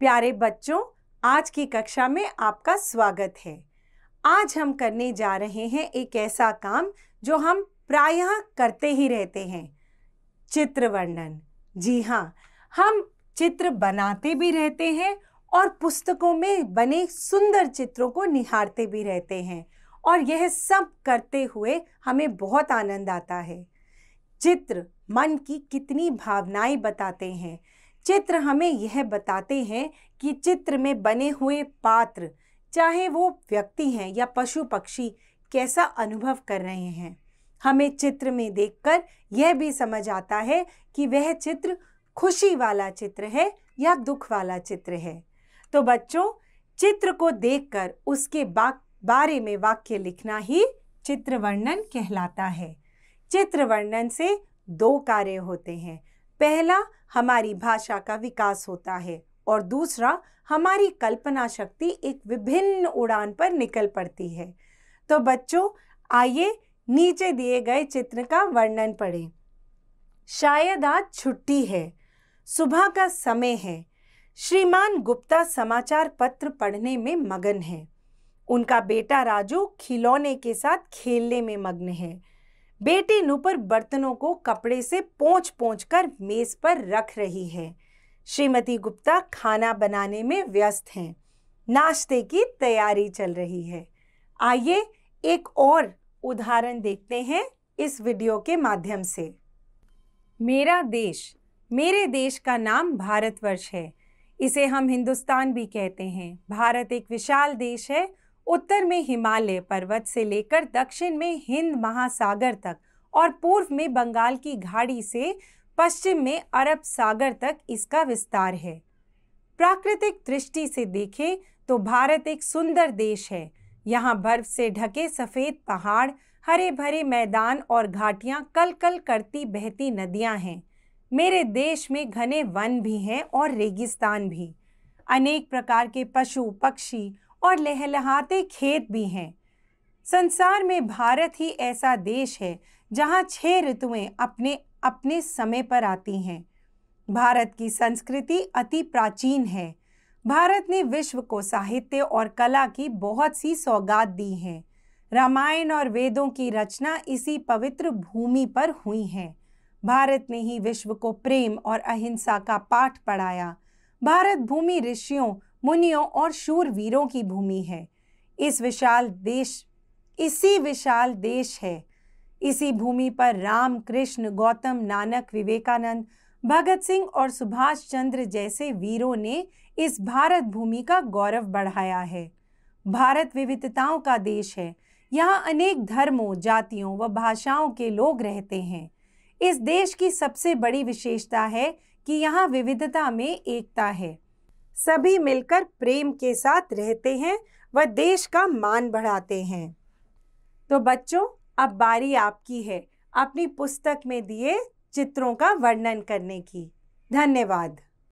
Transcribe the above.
प्यारे बच्चों आज की कक्षा में आपका स्वागत है आज हम करने जा रहे हैं एक ऐसा काम जो हम प्रायः करते ही रहते हैं चित्र वर्णन जी हाँ हम चित्र बनाते भी रहते हैं और पुस्तकों में बने सुंदर चित्रों को निहारते भी रहते हैं और यह सब करते हुए हमें बहुत आनंद आता है चित्र मन की कितनी भावनाएं बताते हैं चित्र हमें यह बताते हैं कि चित्र में बने हुए पात्र चाहे वो व्यक्ति हैं या पशु पक्षी कैसा अनुभव कर रहे हैं हमें चित्र में देखकर यह भी समझ आता है कि वह चित्र खुशी वाला चित्र है या दुख वाला चित्र है तो बच्चों चित्र को देखकर उसके बारे में वाक्य लिखना ही चित्र वर्णन कहलाता है चित्र वर्णन से दो कार्य होते हैं पहला हमारी भाषा का विकास होता है और दूसरा हमारी कल्पना शक्ति एक विभिन्न उड़ान पर निकल पड़ती है तो बच्चों आइए नीचे दिए गए चित्र का वर्णन पढ़ें शायद आज छुट्टी है सुबह का समय है श्रीमान गुप्ता समाचार पत्र पढ़ने में मगन है उनका बेटा राजू खिलौने के साथ खेलने में मग्न है बेटी नूपुर बर्तनों को कपड़े से पोंछ पोंछ कर मेज पर रख रही है श्रीमती गुप्ता खाना बनाने में व्यस्त हैं नाश्ते की तैयारी चल रही है आइए एक और उदाहरण देखते हैं इस वीडियो के माध्यम से मेरा देश मेरे देश का नाम भारतवर्ष है इसे हम हिंदुस्तान भी कहते हैं भारत एक विशाल देश है उत्तर में हिमालय पर्वत से लेकर दक्षिण में हिंद महासागर तक और पूर्व में बंगाल की घाड़ी से पश्चिम में अरब सागर तक इसका विस्तार है प्राकृतिक दृष्टि से देखें तो भारत एक सुंदर देश है यहाँ बर्फ से ढके सफ़ेद पहाड़ हरे भरे मैदान और घाटियाँ कल कल करती बहती नदियाँ हैं मेरे देश में घने वन भी हैं और रेगिस्तान भी अनेक प्रकार के पशु पक्षी और लहलहाते खेत भी हैं संसार में भारत ही ऐसा देश है जहाँ छह ऋतुएं अपने अपने समय पर आती हैं भारत की संस्कृति अति प्राचीन है भारत ने विश्व को साहित्य और कला की बहुत सी सौगात दी है रामायण और वेदों की रचना इसी पवित्र भूमि पर हुई है भारत ने ही विश्व को प्रेम और अहिंसा का पाठ पढ़ाया भारत भूमि ऋषियों मुनियों और शूरवीरों की भूमि है इस विशाल देश इसी विशाल देश है इसी भूमि पर राम कृष्ण गौतम नानक विवेकानंद भगत सिंह और सुभाष चंद्र जैसे वीरों ने इस भारत भूमि का गौरव बढ़ाया है भारत विविधताओं का देश है यहाँ अनेक धर्मों जातियों व भाषाओं के लोग रहते हैं इस देश की सबसे बड़ी विशेषता है कि यहाँ विविधता में एकता है सभी मिलकर प्रेम के साथ रहते हैं व देश का मान बढ़ाते हैं तो बच्चों अब बारी आपकी है अपनी पुस्तक में दिए चित्रों का वर्णन करने की धन्यवाद